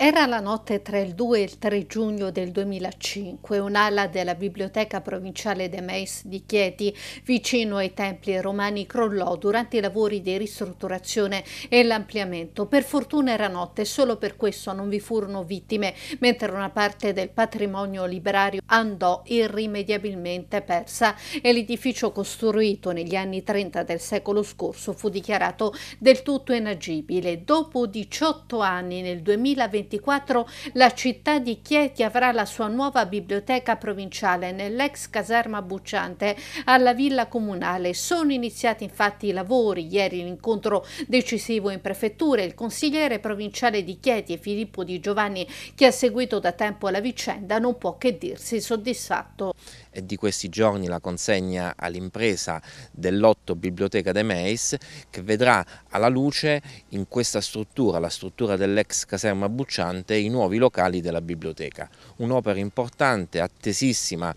Era la notte tra il 2 e il 3 giugno del 2005, un'ala della Biblioteca Provinciale de Meis di Chieti, vicino ai templi romani, crollò durante i lavori di ristrutturazione e l'ampliamento. Per fortuna era notte, solo per questo non vi furono vittime, mentre una parte del patrimonio librario andò irrimediabilmente persa e l'edificio costruito negli anni 30 del secolo scorso fu dichiarato del tutto inagibile. Dopo 18 anni, nel 2021, 2024 la città di Chieti avrà la sua nuova biblioteca provinciale nell'ex caserma Bucciante alla Villa Comunale. Sono iniziati infatti i lavori. Ieri l'incontro decisivo in prefettura. Il consigliere provinciale di Chieti Filippo Di Giovanni, che ha seguito da tempo la vicenda, non può che dirsi soddisfatto. È di questi giorni la consegna all'impresa dell'Otto Biblioteca de Meis che vedrà alla luce in questa struttura, la struttura dell'ex caserma Bucciante, annunciante i nuovi locali della biblioteca, un'opera importante, attesissima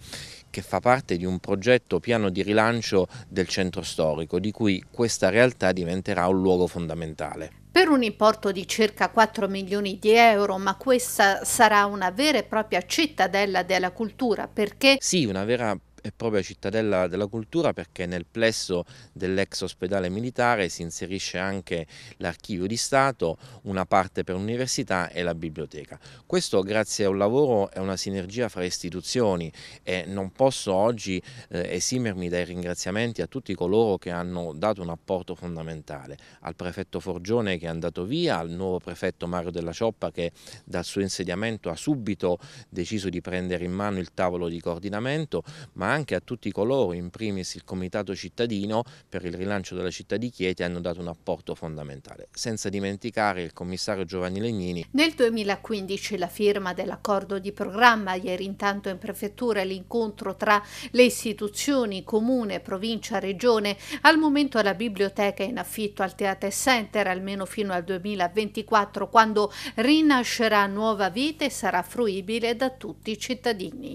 che fa parte di un progetto piano di rilancio del centro storico, di cui questa realtà diventerà un luogo fondamentale. Per un importo di circa 4 milioni di euro, ma questa sarà una vera e propria cittadella della cultura, perché... Sì, una vera è propria cittadella della cultura perché nel plesso dell'ex ospedale militare si inserisce anche l'archivio di Stato, una parte per l'università e la biblioteca. Questo grazie a un lavoro e una sinergia fra istituzioni e non posso oggi eh, esimermi dai ringraziamenti a tutti coloro che hanno dato un apporto fondamentale, al prefetto Forgione che è andato via, al nuovo prefetto Mario Della Cioppa che dal suo insediamento ha subito deciso di prendere in mano il tavolo di coordinamento, ma anche a tutti coloro, in primis il Comitato Cittadino, per il rilancio della città di Chieti hanno dato un apporto fondamentale, senza dimenticare il commissario Giovanni Legnini. Nel 2015 la firma dell'accordo di programma, ieri intanto in prefettura l'incontro tra le istituzioni, comune, provincia, regione, al momento la biblioteca è in affitto al Teatre Center almeno fino al 2024 quando rinascerà nuova vita e sarà fruibile da tutti i cittadini.